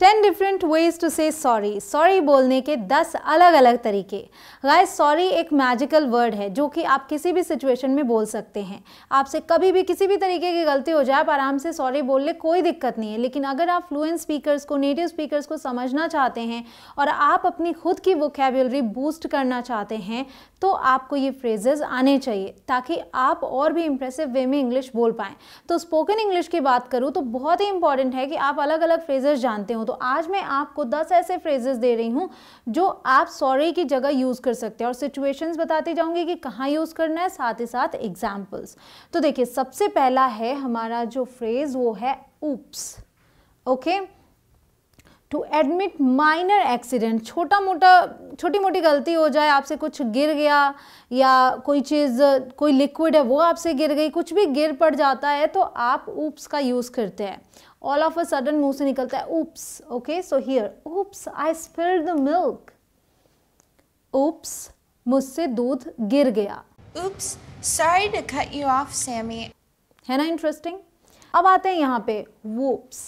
Ten different ways to say sorry sorry बोलने के दस अलग अलग तरीके गाय सॉरी एक मैजिकल वर्ड है जो कि आप किसी भी सिचुएशन में बोल सकते हैं आपसे कभी भी किसी भी तरीके की गलती हो जाए आप आराम से सॉरी बोल ले कोई दिक्कत नहीं है लेकिन अगर आप फ्लुएंट स्पीकर्स को नेटिव स्पीकर्स को समझना चाहते हैं और आप अपनी खुद की वोकेबलरी बूस्ट करना चाहते हैं तो आपको ये फ्रेजेस आने चाहिए ताकि आप और भी इम्प्रेसिव वे में इंग्लिश बोल पाएँ तो स्पोकन इंग्लिश की बात करूँ तो बहुत ही इंपॉर्टेंट है कि आप अलग अलग फ्रेजेस जानते हो तो तो आज मैं आपको 10 ऐसे फ्रेजेस दे रही हूँ जो आप सॉरी की जगह यूज़ कर सकते हैं और सिचुएशंस बताती जाऊँगी कि कहाँ यूज़ करना है साथ ही साथ एग्जाम्पल्स तो देखिए सबसे पहला है हमारा जो फ्रेज़ वो है oops okay to admit minor accident छोटा मोटा छोटी मोटी गलती हो जाए आपसे कुछ गिर गया या कोई चीज़ कोई लिक्विड है वो आपसे गिर गई कुछ भी गिर पड़ जाता है तो आप ऊप्स का यूज़ करते हैं ऑल ऑफ अ सडन मुंह से निकलता है oops okay so here oops I spill the milk oops मुझसे दूध गिर गया oops sorry to cut you off सैमी है ना इंटरेस्टिंग अब आते हैं यहाँ पे वोप्स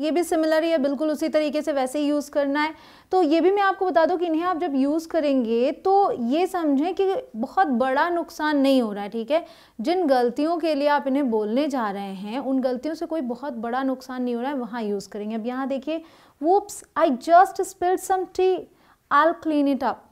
ये भी सिमिलर है बिल्कुल उसी तरीके से वैसे ही यूज़ करना है तो ये भी मैं आपको बता दूँ कि इन्हें आप जब यूज़ करेंगे तो ये समझें कि बहुत बड़ा नुकसान नहीं हो रहा है ठीक है जिन गलतियों के लिए आप इन्हें बोलने जा रहे हैं उन गलतियों से कोई बहुत बड़ा नुकसान नहीं हो रहा है वहाँ यूज़ करेंगे अब यहाँ देखिए oops I just spilled some tea I'll clean it up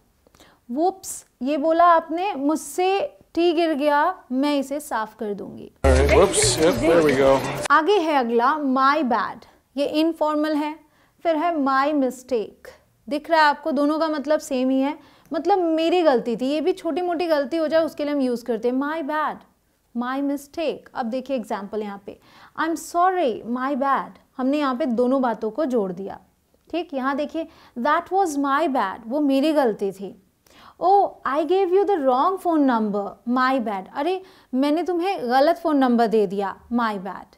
oops ये बोला आपने मुझसे टी गिर गया मैं इसे साफ कर दूंगी right, whoops, yep, आगे है अगला माई बैड ये इनफॉर्मल है फिर है माई मिस्टेक दिख रहा है आपको दोनों का मतलब सेम ही है मतलब मेरी गलती थी ये भी छोटी मोटी गलती हो जाए उसके लिए हम यूज़ करते हैं माई बैड माई मिस्टेक अब देखिए एग्जाम्पल यहाँ पे I am sorry my bad हमने यहाँ पे दोनों बातों को जोड़ दिया ठीक यहाँ देखिए दैट वॉज माई बैड वो मेरी गलती थी oh I gave you the wrong phone number my bad अरे मैंने तुम्हें गलत फ़ोन नंबर दे दिया माई बैड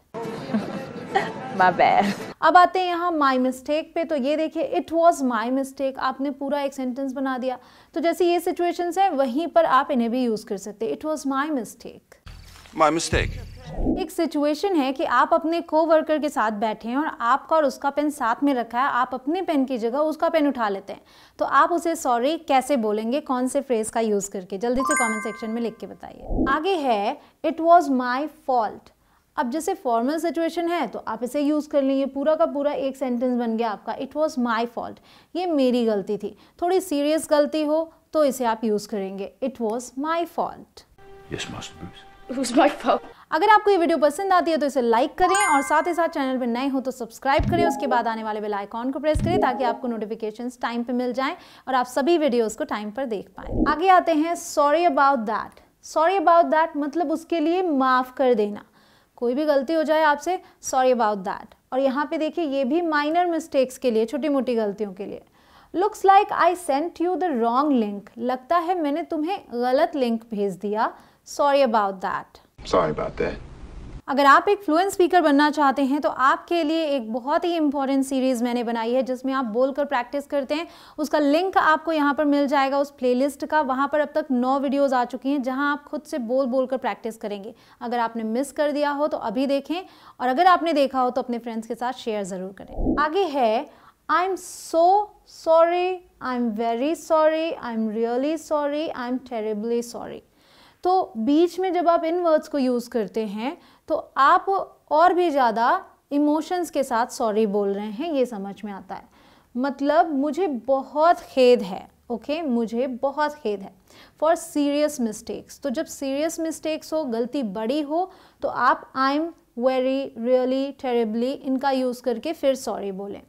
माई बैड अब आते हैं यहाँ माई मिस्टेक पे तो ये देखिए इट वॉज माई मिस्टेक आपने पूरा एक सेंटेंस बना दिया तो जैसे ये सिचुएशंस हैं वहीं पर आप इन्हें भी यूज़ कर सकते it was my mistake my mistake एक सिचुएशन है कि आप अपने कोवर्कर के साथ बैठे हैं और आपका और उसका पेन साथ में रखा है आप अपने पेन की जगह उसका पेन उठा लेते हैं तो आप उसे सॉरी कैसे बोलेंगे कौन से फ्रेज का यूज़ करके जल्दी से कमेंट सेक्शन में लिख के बताइए आगे है इट वॉज माई फॉल्ट अब जैसे फॉर्मल सिचुएशन है तो आप इसे यूज़ कर लीजिए पूरा का पूरा एक सेंटेंस बन गया आपका इट वॉज़ माई फॉल्ट ये मेरी गलती थी थोड़ी सीरियस गलती हो तो इसे आप यूज़ करेंगे इट वॉज़ माई फॉल्ट अगर आपको ये वीडियो पसंद आती है तो इसे लाइक करें और साथ ही साथ चैनल पर नए हो तो सब्सक्राइब करें उसके बाद आने वाले बेल आइकॉन को प्रेस करें ताकि आपको नोटिफिकेशन टाइम पे मिल जाएं और आप सभी वीडियोस को टाइम पर देख पाएं आगे आते हैं sorry about that sorry about that मतलब उसके लिए माफ़ कर देना कोई भी गलती हो जाए आपसे सॉरी अबाउट दैट और यहाँ पे देखिए ये भी माइनर मिस्टेक्स के लिए छोटी मोटी गलतियों के लिए looks like I sent you the wrong link लगता है मैंने तुम्हें गलत लिंक भेज दिया sorry about that sorry about that अगर आप एक फ्लुएंट स्पीकर बनना चाहते हैं तो आपके लिए एक बहुत ही इंपॉर्टेंट सीरीज़ मैंने बनाई है जिसमें आप बोलकर प्रैक्टिस करते हैं उसका लिंक आपको यहाँ पर मिल जाएगा उस प्लेलिस्ट का वहाँ पर अब तक नौ वीडियोज़ आ चुकी हैं जहाँ आप खुद से बोल बोल कर प्रैक्टिस करेंगे अगर आपने मिस कर दिया हो तो अभी देखें और अगर आपने देखा हो तो अपने फ्रेंड्स के साथ शेयर ज़रूर करें आगे है I am so sorry I am very sorry I am really sorry I am terribly sorry तो बीच में जब आप इन वर्ड्स को यूज़ करते हैं तो आप और भी ज़्यादा इमोशंस के साथ सॉरी बोल रहे हैं ये समझ में आता है मतलब मुझे बहुत खेद है ओके okay? मुझे बहुत खेद है फॉर सीरियस मिस्टेक्स तो जब सीरियस मिस्टेक्स हो गलती बड़ी हो तो आप I am very really terribly इनका यूज़ करके फिर सॉरी बोलें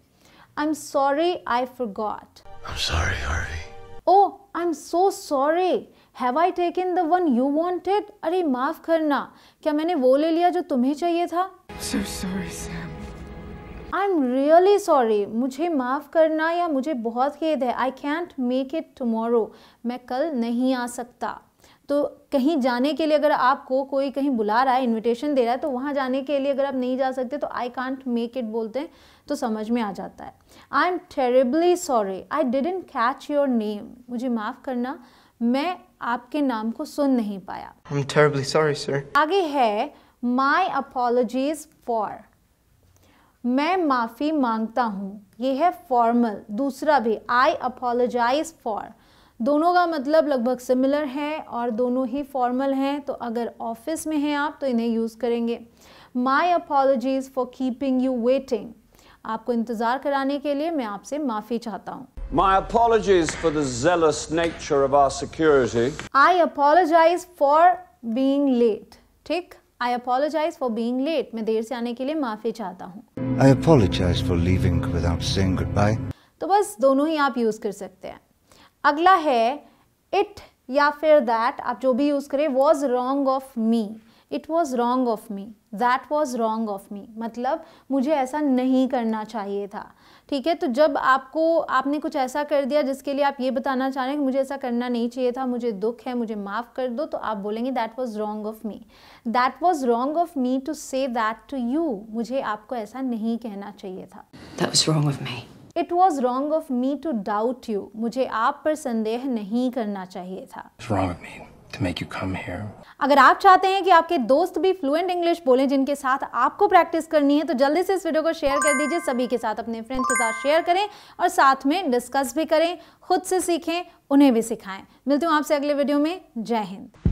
I am sorry I got oh I am so sorry have I taken the one you wanted अरे माफ करना क्या मैंने वो ले लिया जो तुम्हें चाहिए था आई एम रियली सॉरी मुझे माफ़ करना या मुझे बहुत खेद है I can't make it tomorrow मैं कल नहीं आ सकता तो कहीं जाने के लिए अगर आपको कोई कहीं बुला रहा है इन्विटेशन दे रहा है तो वहाँ जाने के लिए अगर आप नहीं जा सकते तो आई कांट मेक इट बोलते हैं तो समझ में आ जाता है I am terribly sorry I didn't catch your name मुझे माफ़ करना मैं आपके नाम को सुन नहीं पाया I'm terribly sorry, sir. आगे है माई अपॉलोजीज फॉर मैं माफ़ी मांगता हूँ ये है फॉर्मल दूसरा भी आई अपोलोजाइज फॉर दोनों का मतलब लगभग सिमिलर है और दोनों ही फॉर्मल हैं तो अगर ऑफिस में हैं आप तो इन्हें यूज़ करेंगे my apologies for keeping you waiting आपको इंतज़ार कराने के लिए मैं आपसे माफ़ी चाहता हूँ My apologies for the zealous nature of our security. I apologize for being late. ठीक I apologize for being late. मैं देर से आने के लिए माफी चाहता हूँ I apologize for leaving without saying goodbye. तो बस दोनों ही आप यूज कर सकते हैं अगला है इट या फिर दैट आप जो भी यूज करें was wrong of me it was wrong of me that was wrong of me मतलब मुझे ऐसा नहीं करना चाहिए था ठीक है तो जब आपको आपने कुछ ऐसा कर दिया जिसके लिए आप ये बताना चाह रहे हैं कि मुझे ऐसा करना नहीं चाहिए था मुझे दुख है मुझे माफ़ कर दो तो आप बोलेंगे that was wrong of me that was wrong of me to say that to you मुझे आपको ऐसा नहीं कहना चाहिए था it was wrong of me to doubt you मुझे आप पर संदेह नहीं करना चाहिए था to make you come here. अगर आप चाहते हैं कि आपके दोस्त भी फ्लुएंट इंग्लिश बोलें जिनके साथ आपको प्रैक्टिस करनी है तो जल्दी से इस वीडियो को शेयर कर दीजिए सभी के साथ अपने फ्रेंड्स के साथ शेयर करें और साथ में डिस्कस भी करें खुद से सीखें उन्हें भी सिखाएं मिलती हूँ आपसे अगले वीडियो में जय हिंद